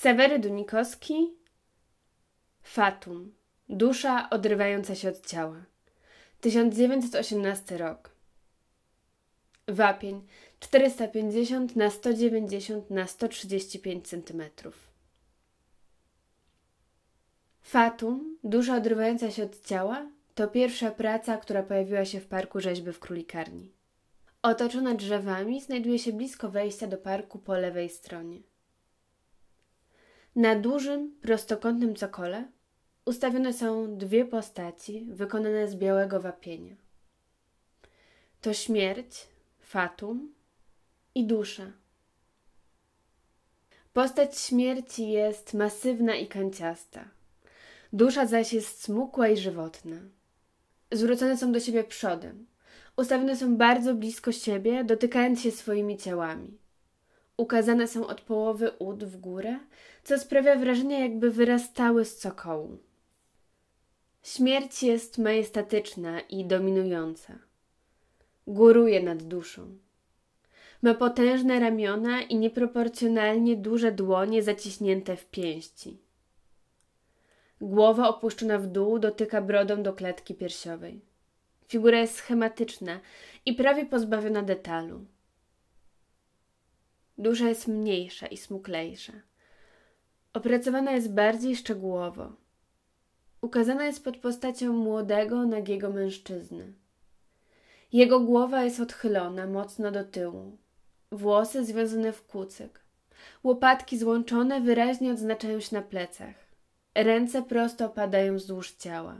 Ksawery Dunikowski Fatum Dusza odrywająca się od ciała 1918 rok Wapień 450 na 190 na 135 cm Fatum Dusza odrywająca się od ciała to pierwsza praca, która pojawiła się w parku rzeźby w Królikarni. Otoczona drzewami znajduje się blisko wejścia do parku po lewej stronie. Na dużym, prostokątnym cokole ustawione są dwie postaci wykonane z białego wapienia. To śmierć, fatum i dusza. Postać śmierci jest masywna i kanciasta. Dusza zaś jest smukła i żywotna. Zwrócone są do siebie przodem. Ustawione są bardzo blisko siebie, dotykając się swoimi ciałami ukazane są od połowy ud w górę, co sprawia wrażenie, jakby wyrastały z cokołu. Śmierć jest majestatyczna i dominująca. Góruje nad duszą. Ma potężne ramiona i nieproporcjonalnie duże dłonie zaciśnięte w pięści. Głowa opuszczona w dół dotyka brodą do klatki piersiowej. Figura jest schematyczna i prawie pozbawiona detalu. Dusza jest mniejsza i smuklejsza. Opracowana jest bardziej szczegółowo. Ukazana jest pod postacią młodego, nagiego mężczyzny. Jego głowa jest odchylona mocno do tyłu, włosy związane w kucyk, łopatki złączone wyraźnie odznaczają się na plecach, ręce prosto opadają wzdłuż ciała,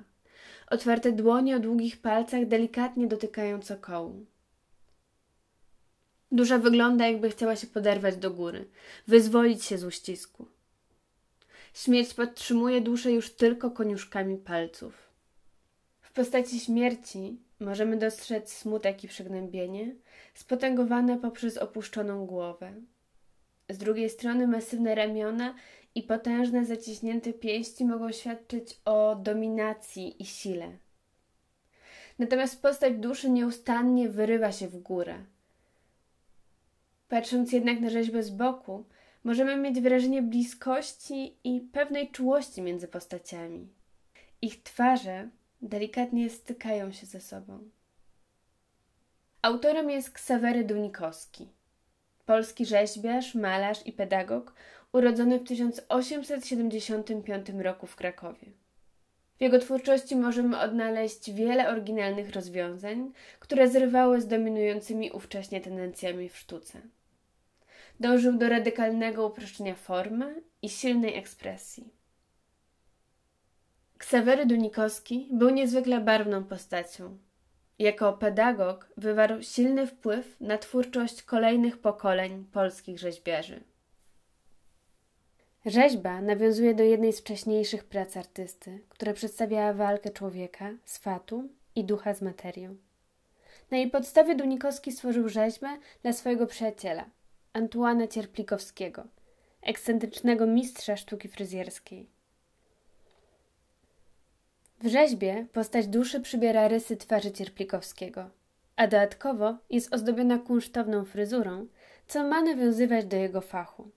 otwarte dłonie o długich palcach delikatnie dotykają kołu. Dusza wygląda, jakby chciała się poderwać do góry, wyzwolić się z uścisku. Śmierć podtrzymuje duszę już tylko koniuszkami palców. W postaci śmierci możemy dostrzec smutek i przygnębienie, spotęgowane poprzez opuszczoną głowę. Z drugiej strony masywne ramiona i potężne zaciśnięte pięści mogą świadczyć o dominacji i sile. Natomiast postać duszy nieustannie wyrywa się w górę, Patrząc jednak na rzeźbę z boku, możemy mieć wrażenie bliskości i pewnej czułości między postaciami. Ich twarze delikatnie stykają się ze sobą. Autorem jest Ksawery Dunikowski, polski rzeźbiarz, malarz i pedagog, urodzony w 1875 roku w Krakowie. W jego twórczości możemy odnaleźć wiele oryginalnych rozwiązań, które zrywały z dominującymi ówcześnie tendencjami w sztuce dążył do radykalnego uproszczenia formy i silnej ekspresji. Ksawery Dunikowski był niezwykle barwną postacią. Jako pedagog wywarł silny wpływ na twórczość kolejnych pokoleń polskich rzeźbiarzy. Rzeźba nawiązuje do jednej z wcześniejszych prac artysty, która przedstawiała walkę człowieka z fatu i ducha z materią. Na jej podstawie Dunikowski stworzył rzeźbę dla swojego przyjaciela, Antuana Cierplikowskiego, ekscentrycznego mistrza sztuki fryzjerskiej. W rzeźbie postać duszy przybiera rysy twarzy Cierplikowskiego, a dodatkowo jest ozdobiona kunsztowną fryzurą, co ma nawiązywać do jego fachu.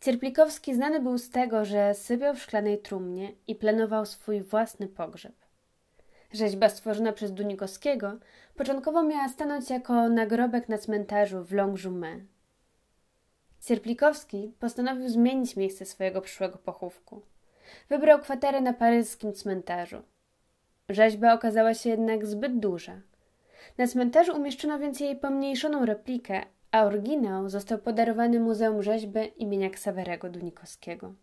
Cierplikowski znany był z tego, że sypiał w szklanej trumnie i planował swój własny pogrzeb. Rzeźba stworzona przez Dunikowskiego początkowo miała stanąć jako nagrobek na cmentarzu w Longjumeau. Sierplikowski postanowił zmienić miejsce swojego przyszłego pochówku. Wybrał kwaterę na paryskim cmentarzu. Rzeźba okazała się jednak zbyt duża. Na cmentarzu umieszczono więc jej pomniejszoną replikę, a oryginał został podarowany Muzeum Rzeźby imienia Ksawerego Dunikowskiego.